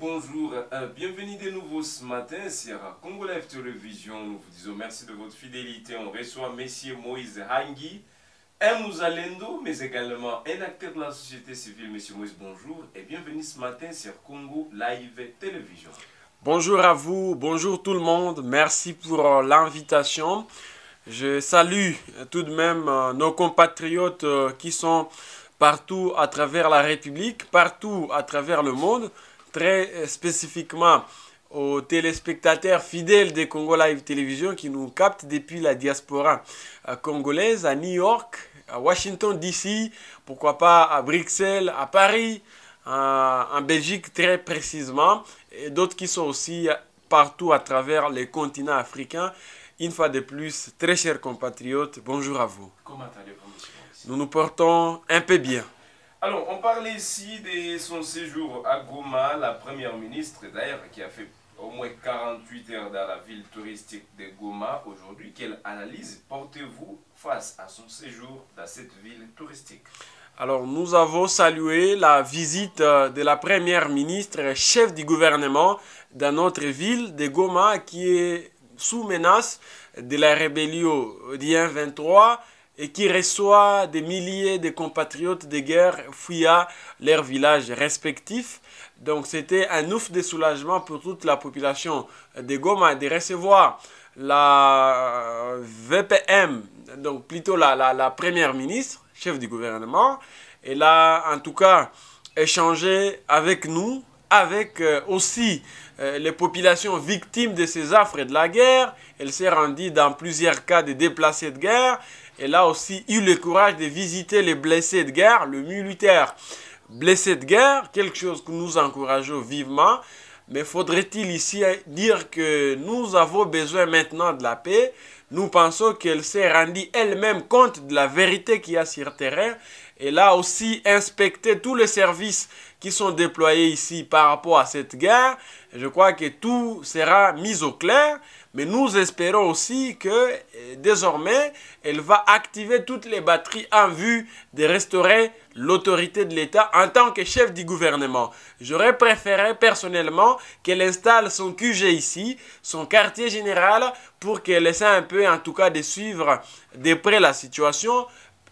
bonjour, euh, bienvenue de nouveau ce matin sur Congo Live Télévision. Nous vous disons merci de votre fidélité. On reçoit Monsieur Moïse Hangi, un Mouzalendo, mais également un acteur de la société civile. Monsieur Moïse, bonjour et bienvenue ce matin sur Congo Live Télévision. Bonjour à vous, bonjour tout le monde, merci pour euh, l'invitation. Je salue tout de même euh, nos compatriotes qui sont partout à travers la République, partout à travers le monde très euh, spécifiquement aux téléspectateurs fidèles de Congo Live Télévision qui nous captent depuis la diaspora euh, congolaise à New York, à Washington DC, pourquoi pas à Bruxelles, à Paris, en Belgique très précisément, et d'autres qui sont aussi partout à travers les continents africains. Une fois de plus, très chers compatriotes, bonjour à vous. Comment allez-vous, Nous nous portons un peu bien. Alors, on parlait ici de son séjour à Goma, la première ministre d'ailleurs qui a fait au moins 48 heures dans la ville touristique de Goma aujourd'hui. Quelle analyse portez-vous face à son séjour dans cette ville touristique alors nous avons salué la visite euh, de la première ministre, chef du gouvernement, dans notre ville de Goma qui est sous menace de la rébellion d'IN 23 et qui reçoit des milliers de compatriotes de guerre fuyant leurs villages respectifs. Donc c'était un ouf de soulagement pour toute la population de Goma de recevoir la euh, VPM, donc plutôt la, la, la première ministre, chef du gouvernement. Et là, en tout cas, échangé avec nous, avec euh, aussi euh, les populations victimes de ces affres et de la guerre. Elle s'est rendue dans plusieurs cas de déplacés de guerre. Elle a aussi, eu le courage de visiter les blessés de guerre, le militaire blessé de guerre, quelque chose que nous encourageons vivement. Mais faudrait-il ici dire que nous avons besoin maintenant de la paix Nous pensons qu'elle s'est rendue elle-même compte de la vérité qu'il y a sur terrain. Et là aussi, inspecté tous les services qui sont déployés ici par rapport à cette guerre. Je crois que tout sera mis au clair. Mais nous espérons aussi que euh, désormais, elle va activer toutes les batteries en vue de restaurer l'autorité de l'État en tant que chef du gouvernement. J'aurais préféré personnellement qu'elle installe son QG ici, son quartier général, pour qu'elle essaie un peu en tout cas de suivre de près la situation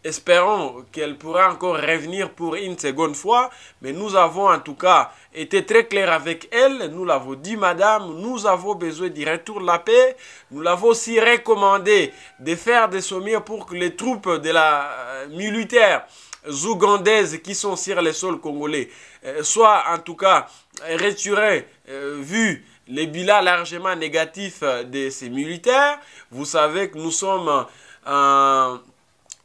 Espérons qu'elle pourra encore revenir pour une seconde fois, mais nous avons en tout cas été très clairs avec elle. Nous l'avons dit, madame, nous avons besoin du retour de la paix. Nous l'avons aussi recommandé de faire des sommets pour que les troupes de la euh, militaire zougandaise qui sont sur les sols congolais euh, soient en tout cas retirées, euh, vu les bilans largement négatifs de ces militaires. Vous savez que nous sommes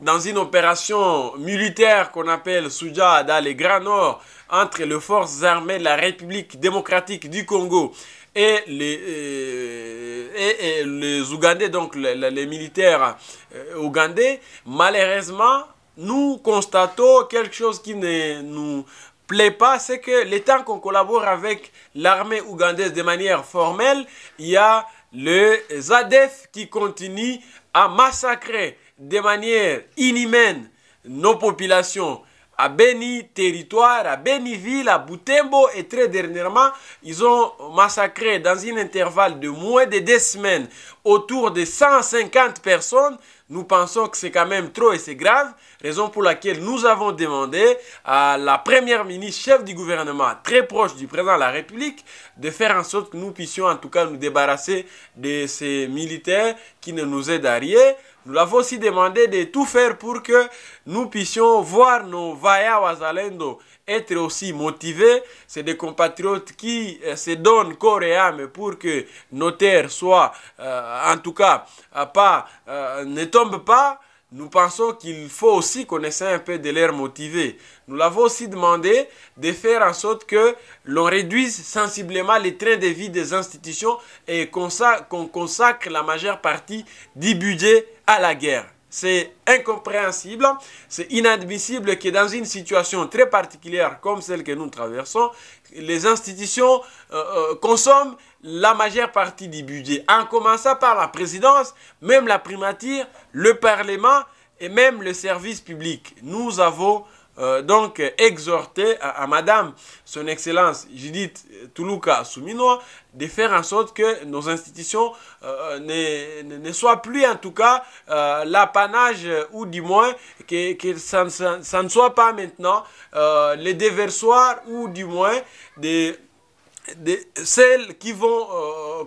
dans une opération militaire qu'on appelle Souja dans les Grand Nord entre les forces armées de la République démocratique du Congo et les, euh, et, Ougandais, donc les, militaires euh, ougandais, malheureusement, nous constatons quelque chose qui ne nous plaît pas, c'est que les temps qu'on collabore avec l'armée ougandaise de manière formelle, il y a le Zadef qui continue à massacrer de manière inhumaine nos populations à Beni territoire, à Beni ville, à Boutembo et très dernièrement, ils ont massacré dans un intervalle de moins de deux semaines autour de 150 personnes. Nous pensons que c'est quand même trop et c'est grave, raison pour laquelle nous avons demandé à la première ministre, chef du gouvernement, très proche du président de la République, de faire en sorte que nous puissions en tout cas nous débarrasser de ces militaires qui ne nous aident à rien. Nous l'avons aussi demandé de tout faire pour que nous puissions voir nos Vaya Wazalendo être aussi motivés. C'est des compatriotes qui euh, se donnent corps et âme pour que nos terres soient, euh, en tout cas, euh, pas, ne tombent pas nous pensons qu'il faut aussi connaître un peu de l'air motivé. Nous l'avons aussi demandé de faire en sorte que l'on réduise sensiblement les trains de vie des institutions et qu'on consacre la majeure partie du budget à la guerre. C'est incompréhensible, c'est inadmissible que dans une situation très particulière comme celle que nous traversons, les institutions euh, euh, consomment la majeure partie du budget, en commençant par la présidence, même la primature, le Parlement et même le service public. Nous avons euh, donc exhorter à, Madame, Son Excellence Judith Toulouka Souminois, de faire en sorte que nos institutions euh, ne, soient plus en tout cas euh, l'apanage, ou du moins que, ça, ne soit pas maintenant les déversoirs, ou du moins des, celles qui vont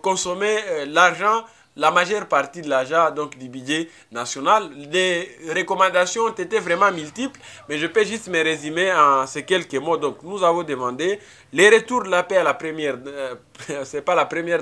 consommer l'argent la majeure partie de l'argent donc du budget national. Les recommandations ont été vraiment multiples, mais je peux juste me résumer en ces quelques mots. Donc nous avons demandé les retours de la paix à la première, euh, c'est pas la première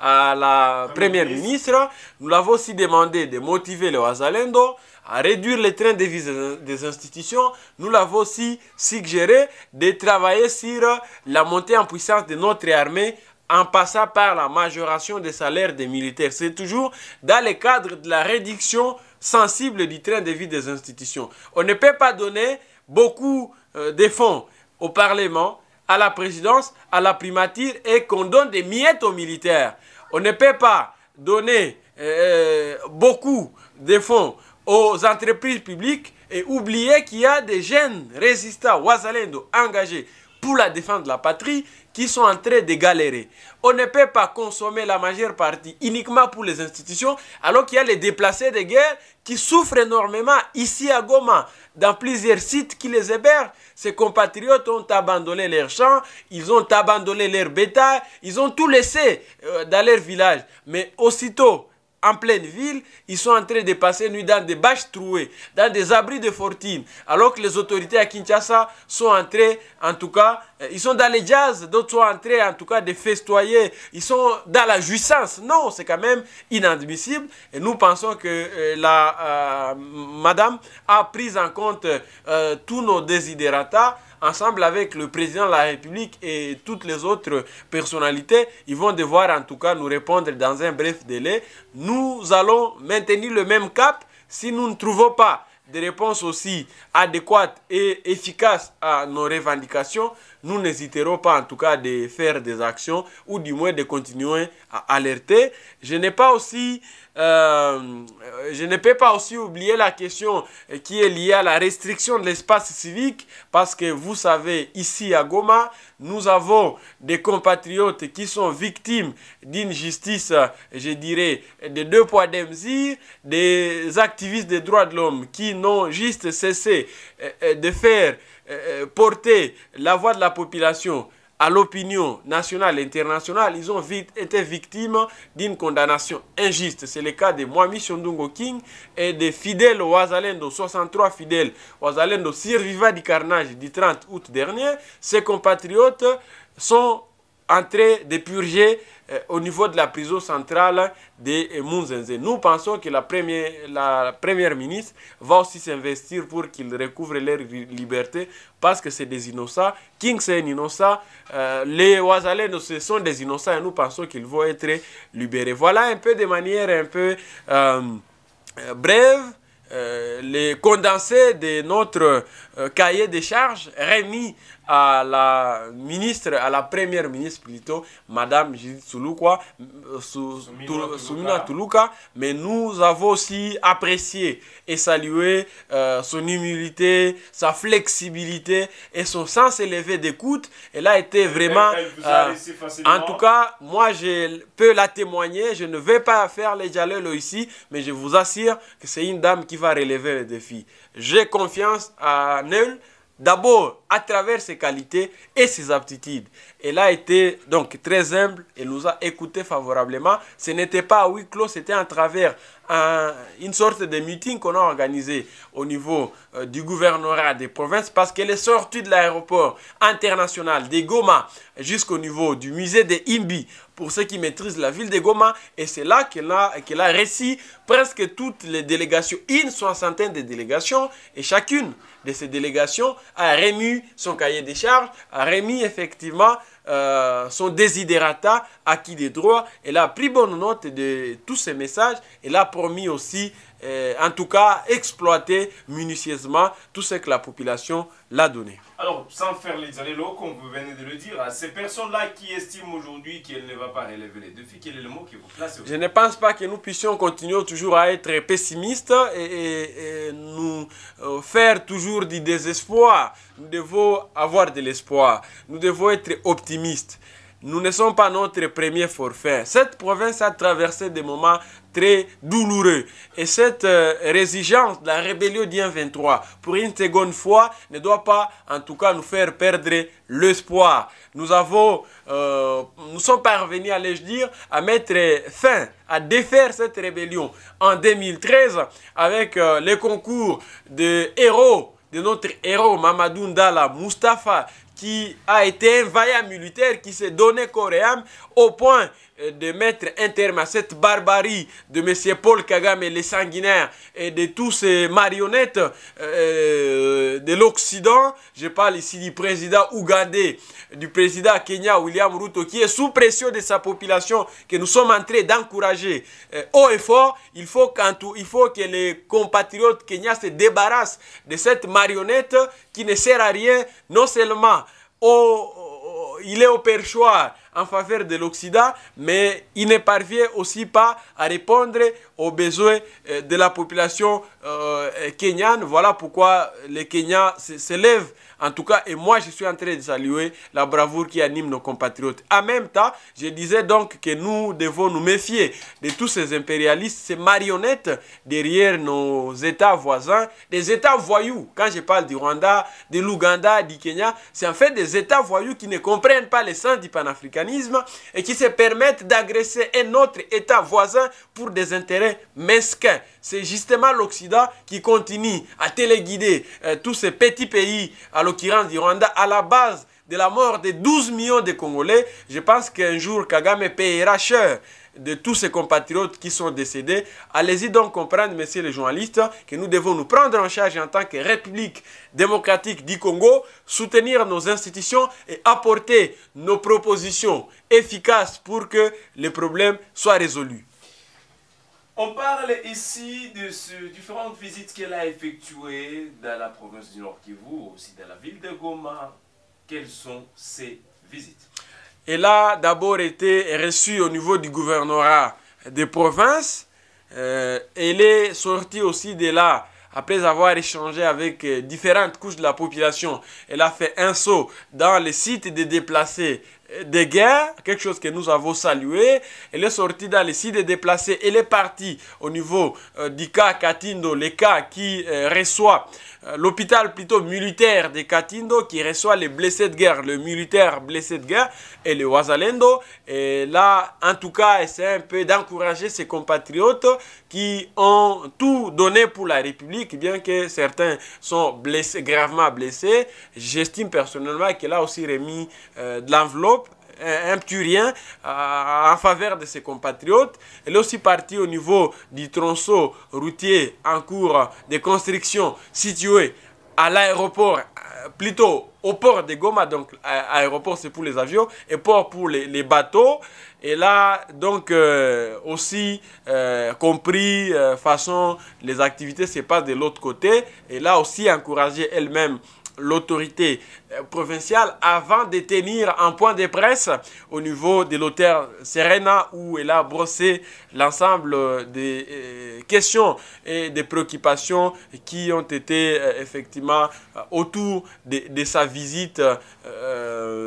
à la première ministre. Nous l'avons aussi demandé de motiver le Wazalendo à réduire les trains de vie des institutions. Nous l'avons aussi suggéré de travailler sur la montée en puissance de notre armée en passant par la majoration des salaires des militaires. C'est toujours dans le cadre de la réduction sensible du train de vie des institutions. On ne peut pas donner beaucoup euh, de fonds au Parlement, à la présidence, à la primature et qu'on donne des miettes aux militaires. On ne peut pas donner euh, euh, beaucoup de fonds aux entreprises publiques et oublier qu'il y a des jeunes résistants, Ouazalendo engagés, pour la défense de la patrie qui sont en train de galérer. On ne peut pas consommer la majeure partie uniquement pour les institutions, alors qu'il y a les déplacés de guerre qui souffrent énormément ici à Goma, dans plusieurs sites qui les hébergent. Ces compatriotes ont abandonné leurs champs, ils ont abandonné leurs bétail, ils ont tout laissé euh, dans leur village. Mais aussitôt en pleine ville, ils sont entrés de passer nuit dans des bâches trouées, dans des abris de fortune, alors que les autorités à Kinshasa sont entrées, en tout cas, euh, ils sont dans les jazz, d'autres sont entrés, en tout cas, de festoyer, ils sont dans la jouissance. Non, c'est quand même inadmissible. Et nous pensons que euh, la euh, madame a pris en compte tous nos désiderata ensemble avec le président de la République et toutes les autres personnalités, ils vont devoir en tout cas nous répondre dans un bref délai. Nous allons maintenir le même cap si nous ne trouvons pas des réponses aussi adéquates et efficaces à nos revendications nous n'hésiterons pas en tout cas de faire des actions ou du moins de continuer à alerter. Je n'ai pas aussi, euh, je ne peux pas aussi oublier la question qui est liée à la restriction de l'espace civique parce que vous savez, ici à Goma, nous avons des compatriotes qui sont victimes d'une justice, je dirais, de deux poids deux mesures, des activistes des droits de l'homme qui n'ont juste cessé euh, euh, de faire euh, euh, porter la voix de la population à l'opinion nationale et internationale, ils ont vite été victimes d'une condamnation injuste. C'est le cas de Mwami Shondungo King et des fidèles Wazalendo, 63 fidèles Wazalendo survivants du carnage du 30 août dernier. Ses compatriotes sont entrée des euh, au niveau de la prison centrale de euh, Mounzenze. Nous pensons que la première, la première ministre va aussi s'investir pour qu'ils recouvrent leur liberté parce que c'est des innocents. King, c'est un innocent. Euh, les Ouazalais, ce sont des innocents et nous pensons qu'ils vont être libérés. Voilà un peu de manière un peu brève. Euh, les condensés de notre cahier des charges remis à la ministre, à la première ministre plutôt, Madame Judith euh, Toulouka, mais nous avons aussi apprécié et salué euh, son humilité, sa flexibilité et son sens élevé d'écoute. Elle a été vraiment... Euh, en tout cas, moi, je peux la témoigner. Je ne vais pas faire les dialogues ici, mais je vous assure que c'est une dame qui va relever le défi. J'ai confiance en elle. D'abord, à travers ses qualités et ses aptitudes. Elle a été donc très humble et nous a écouté favorablement. Ce n'était pas à huis clos, c'était à travers une sorte de meeting qu'on a organisé au niveau euh, du gouvernorat des provinces parce qu'elle est sortie de l'aéroport international de Goma jusqu'au niveau du musée de Imbi pour ceux qui maîtrisent la ville de Goma. Et c'est là qu'elle a, qu presque toutes les délégations, une soixantaine de délégations et chacune de ses délégations a remis son cahier des charges, a remis effectivement euh, son désiderata, acquis des droits. Elle a pris bonne note de tous ces messages. et a promis aussi, euh, en tout cas, exploiter minutieusement tout ce que la population l'a donné sans faire les allées comme vous venez de le dire, à ces personnes-là qui estiment aujourd'hui qu'elle ne va pas relever les défis, quel est le mot qui vous Je ne pense pas que nous puissions continuer toujours à être pessimistes et, nous euh, faire toujours du désespoir. Nous devons avoir de l'espoir. Nous devons être optimistes nous ne sommes pas notre premier forfait. Cette province a traversé des moments très douloureux. Et cette euh, résilience de la rébellion d'Ien 23, pour une seconde fois, ne doit pas en tout cas nous faire perdre l'espoir. Nous avons, euh, nous sommes parvenus, allais-je dire, à mettre fin, à défaire cette rébellion en 2013 avec euh, le concours de héros de notre héros Mamadou Ndala, Mustafa qui a été un vaillant militaire, qui s'est donné coréen au point euh, de mettre un terme à cette barbarie de M. Paul Kagame, les sanguinaires, et de tous ces marionnettes euh, de l'Occident. Je parle ici du président ougandais, du président Kenya William Ruto, qui est sous pression de sa population, que nous sommes entrés d'encourager au euh, haut et fort. Il faut, il faut que les compatriotes kenyans se débarrassent de cette marionnette qui ne sert à rien, non seulement au il est au perchoir en faveur de l'Occident, mais il ne parvient aussi pas à répondre aux besoins euh, de la population euh, euh, kenyane. Voilà pourquoi les Kenyans s'élèvent en tout cas, et moi, je suis en train de saluer la bravoure qui anime nos compatriotes. En même temps, je disais donc que nous devons nous méfier de tous ces impérialistes, ces marionnettes derrière nos États voisins, des États voyous. Quand je parle du Rwanda, de l'Ouganda, du Kenya, c'est en fait des États voyous qui ne comprennent pas les sens du panafricanisme et qui se permettent d'agresser un autre État voisin pour des intérêts mesquins c'est justement l'Occident qui continue à téléguider euh, tous ces petits pays, à l'occurrence du Rwanda, à la base de la mort de 12 millions de Congolais. Je pense qu'un jour, Kagame payera cher de tous ses compatriotes qui sont décédés. Allez-y donc comprendre, messieurs les journalistes, que nous devons nous prendre en charge en tant que République démocratique du Congo, soutenir nos institutions et apporter nos propositions efficaces pour que les problèmes soient résolus. On parle ici de ces différentes visites qu'elle a effectuées dans la province du Nord Kivu, aussi dans la ville de Goma. Quelles sont ces visites Elle a d'abord été reçue au niveau du gouvernorat des provinces. Euh, elle est sortie aussi de là après avoir échangé avec euh, différentes couches de la population. Elle a fait un saut dans les sites des déplacés de guerre, quelque chose que nous avons salué. Elle est sortie dans les sites déplacés. Elle est partie au niveau euh, du cas Katindo, le cas qui euh, reçoit euh, l'hôpital plutôt militaire de Katindo, qui reçoit les blessés de guerre, le militaire blessé de guerre et le Wazalendo. Et là, en tout cas, essaie un peu d'encourager ses compatriotes qui ont tout donné pour la République, bien que certains sont blessés, gravement blessés. J'estime personnellement qu'elle a aussi remis de l'enveloppe un turien, euh, en faveur de ses compatriotes. Elle est aussi partie au niveau du tronçon routier en cours de construction situé à l'aéroport, euh, plutôt au port de Goma, donc euh, aéroport c'est pour les avions, et port pour les, bateaux. Et là, donc, aussi, compris, façon, les activités se passent de l'autre côté. Et là aussi, encourager elle-même l'autorité euh, provinciale avant de tenir un point de presse au niveau de l'hôtel Serena où elle a brossé l'ensemble des euh, questions et des préoccupations qui ont été euh, effectivement autour de, sa visite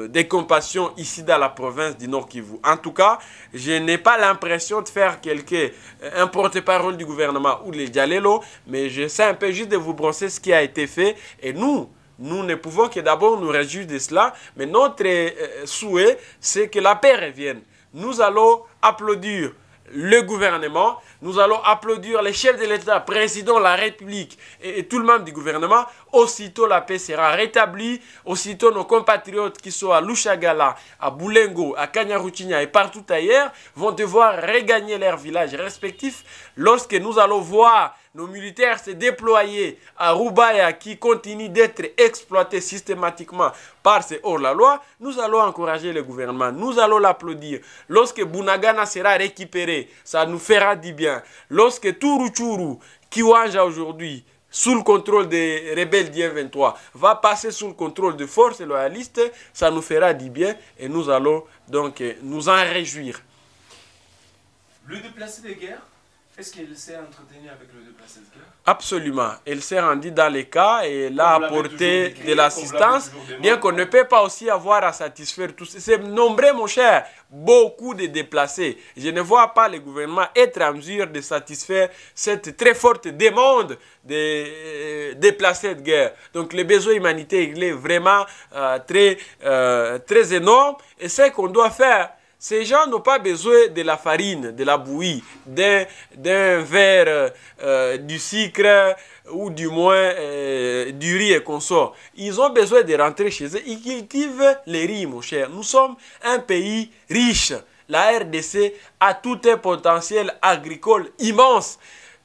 des compassions ici dans la province du Nord Kivu. En tout cas, je n'ai pas l'impression de faire quelque un porte-parole du gouvernement ou les Jalelo, mais sais un peu juste de vous brosser ce qui a été fait et nous, nous ne pouvons que d'abord nous réjouir de cela, mais notre euh, souhait, c'est que la paix revienne. Nous allons applaudir le gouvernement, nous allons applaudir les chefs de l'État, président de la République et, tout le membre du gouvernement. Aussitôt la paix sera rétablie, aussitôt nos compatriotes qui sont à Lushagala, à Boulengo, à Kanyaruchinya et partout ailleurs vont devoir regagner leurs villages respectifs lorsque nous allons voir nos militaires se déployaient à Roubaïa qui continue d'être exploité systématiquement par ces hors-la-loi, nous allons encourager le gouvernement, nous allons l'applaudir. Lorsque Bounagana sera récupéré, ça nous fera du bien. Lorsque Turuchuru, ouange aujourd'hui, sous le contrôle des rebelles dim 23 va passer sous le contrôle de forces loyalistes, ça nous fera du bien et nous allons donc euh, nous en réjouir. Le déplacé de guerres, est-ce qu'elle s'est entretenue avec le déplacé de guerre Absolument. Elle s'est rendue dans les cas et a apporté de l'assistance, bien qu'on ne peut pas aussi avoir à satisfaire tous. C'est nombreux, mon cher, beaucoup de déplacés. Je ne vois pas le gouvernement être en mesure de satisfaire cette très forte demande de euh, déplacés de guerre. Donc le besoin humanitaire, il est vraiment euh, très, euh, très énorme. Et ce qu'on doit faire, ces gens n'ont pas besoin de la farine, de la bouillie, d'un verre, euh, du sucre ou du moins euh, du riz et consort. Ils ont besoin de rentrer chez eux. Ils cultivent les riz, mon cher. Nous sommes un pays riche. La RDC a tout un potentiel agricole immense.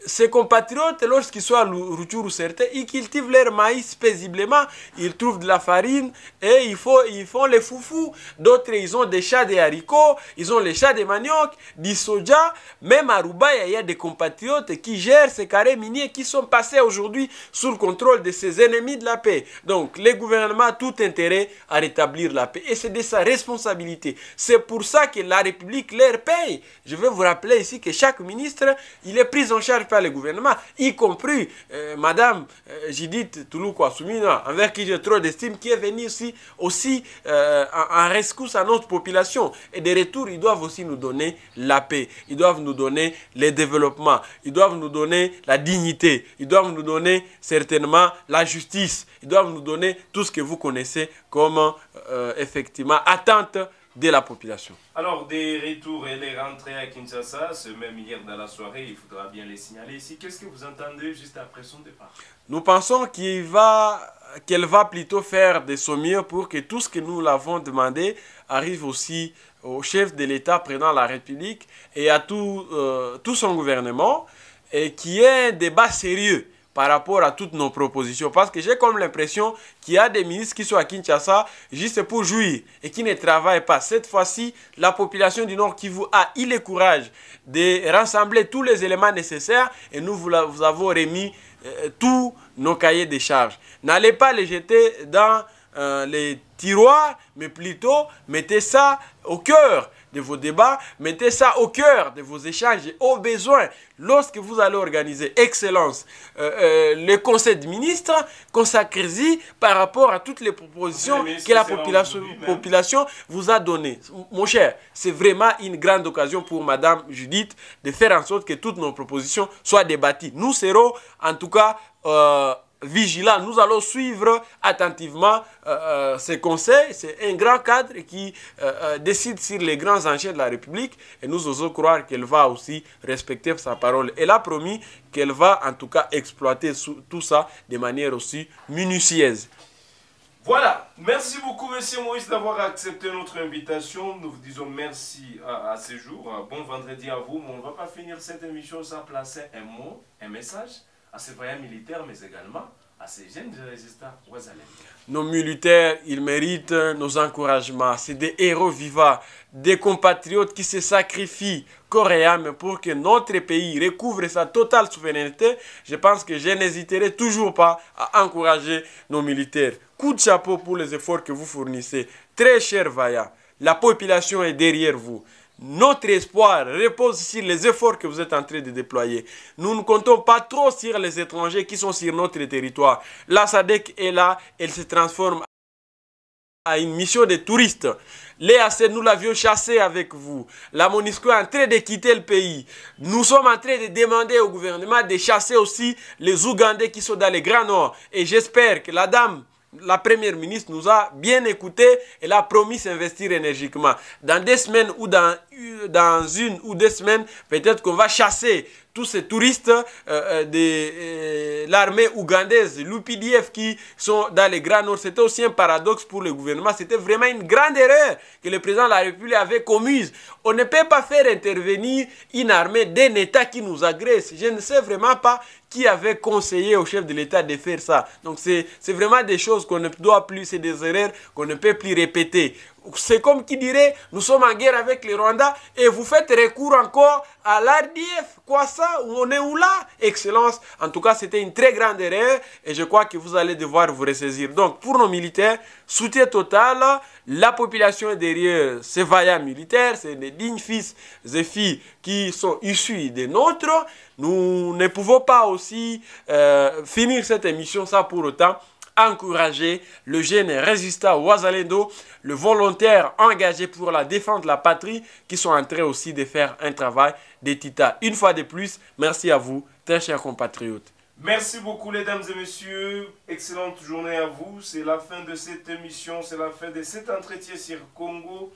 Ses compatriotes, lorsqu'ils sont à ou certain, ils cultivent leur maïs paisiblement, ils trouvent de la farine et ils font, ils font les foufous. D'autres, ils ont des chats des haricots, ils ont les chats de manioc, du soja. Même à Roubaix, il y a des compatriotes qui gèrent ces carrés miniers qui sont passés aujourd'hui sous le contrôle de ces ennemis de la paix. Donc, les gouvernements a tout intérêt à rétablir la paix. Et c'est de sa responsabilité. C'est pour ça que la République leur paye. Je veux vous rappeler ici que chaque ministre, il est pris en charge par le gouvernement, y compris euh, Madame euh, Judith Touloukou-Assoumina, envers qui j'ai trop d'estime, qui est venue ici aussi euh, en, en, rescousse à notre population. Et des retours, ils doivent aussi nous donner la paix, ils doivent nous donner le développement, ils doivent nous donner la dignité, ils doivent nous donner certainement la justice, ils doivent nous donner tout ce que vous connaissez comme effectivement attente de la population. Alors, des retours et des rentrées à Kinshasa, ce même hier dans la soirée, il faudra bien les signaler ici. Qu'est-ce que vous entendez juste après son départ Nous pensons qu'il va, qu'elle va plutôt faire des sommiers pour que tout ce que nous l'avons demandé arrive aussi au chef de l'État prenant la République et à tout, euh, tout son gouvernement, et qui ait un débat sérieux par rapport à toutes nos propositions. Parce que j'ai comme l'impression qu'il y a des ministres qui sont à Kinshasa juste pour jouir et qui ne travaillent pas. Cette fois-ci, la population du Nord qui vous a eu le courage de rassembler tous les éléments nécessaires et nous vous, avons remis euh, tous nos cahiers de charges. N'allez pas les jeter dans euh, les tiroirs, mais plutôt mettez ça au cœur de vos débats, mettez ça au cœur de vos échanges et au besoin. Lorsque vous allez organiser, Excellence, euh, euh, le Conseil de ministres, consacrez-y par rapport à toutes les propositions que la population, population vous a données. Mon cher, c'est vraiment une grande occasion pour Madame Judith de faire en sorte que toutes nos propositions soient débattues. Nous serons en tout cas... Euh, vigilant Nous allons suivre attentivement ses euh, euh, conseils. C'est un grand cadre qui euh, décide sur les grands enjeux de la République et nous osons croire qu'elle va aussi respecter sa parole. Elle a promis qu'elle va en tout cas exploiter tout ça de manière aussi minutieuse. Voilà, merci beaucoup Monsieur Moïse d'avoir accepté notre invitation. Nous vous disons merci à, ce jour, Bon vendredi à vous, mais on ne va pas finir cette émission sans placer un mot, un message à ces vaillants militaires, mais également à ces jeunes résistants. Nos militaires, ils méritent nos encouragements. C'est des héros vivants, des compatriotes qui se sacrifient coréens, pour que notre pays recouvre sa totale souveraineté. Je pense que je n'hésiterai toujours pas à encourager nos militaires. Coup de chapeau pour les efforts que vous fournissez. Très cher Vaya, la population est derrière vous. Notre espoir repose sur les efforts que vous êtes en train de déployer. Nous ne comptons pas trop sur les étrangers qui sont sur notre territoire. La SADEC est là, elle se transforme à une mission de touristes. L'EAC, nous l'avions chassé avec vous. La Monisco est en train de quitter le pays. Nous sommes en train de demander au gouvernement de chasser aussi les Ougandais qui sont dans les Grands Nord. Et j'espère que la dame la première ministre nous a bien écoutés. Elle a promis s'investir énergiquement. Dans des semaines ou dans, euh, dans une ou deux semaines, peut-être qu'on va chasser tous ces touristes euh, euh, de euh, l'armée ougandaise, l'UPDF, qui sont dans les Grands Nord. C'était aussi un paradoxe pour le gouvernement. C'était vraiment une grande erreur que le président de la République avait commise. On ne peut pas faire intervenir une armée d'un État qui nous agresse. Je ne sais vraiment pas qui avait conseillé au chef de l'État de faire ça. Donc c'est vraiment des choses qu'on ne doit plus, c'est des erreurs qu'on ne peut plus répéter c'est comme qui dirait, nous sommes en guerre avec les Rwanda et vous faites recours encore à l'ARDF. Quoi ça On est où là Excellence. En tout cas, c'était une très grande erreur et je crois que vous allez devoir vous ressaisir. Donc, pour nos militaires, soutien total. La population est derrière ces vaillants militaires, c'est des dignes fils et filles qui sont issus des nôtres. Nous ne pouvons pas aussi euh, finir cette émission ça pour autant encourager le jeune Résista Ouazalendo, le volontaire engagé pour la défense de la patrie, qui sont en train aussi de faire un travail de titas. Une fois de plus, merci à vous, très chers compatriotes. Merci beaucoup, les dames et messieurs. Excellente journée à vous. C'est la fin de cette émission, c'est la fin de cet entretien sur Congo.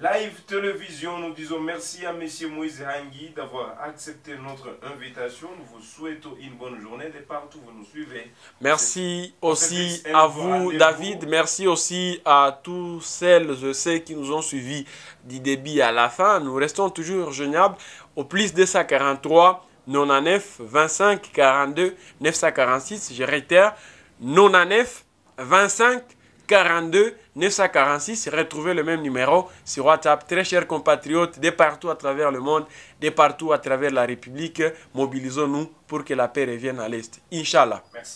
Live Télévision, nous disons merci à M. Moïse Hangui d'avoir accepté notre invitation. Nous vous souhaitons une bonne journée de partout où vous nous suivez. Merci aussi à vous, David. Merci aussi à tous celles et ceux qui nous ont suivis du débit à la fin. Nous restons toujours joignables au plus 243 99 25 42 946. Je réitère, 99 25 42 946. Retrouvez le même numéro sur WhatsApp. Très chers compatriotes de partout à travers le monde, de partout à travers la République, mobilisons-nous pour que la paix revienne à l'Est. Inch'Allah.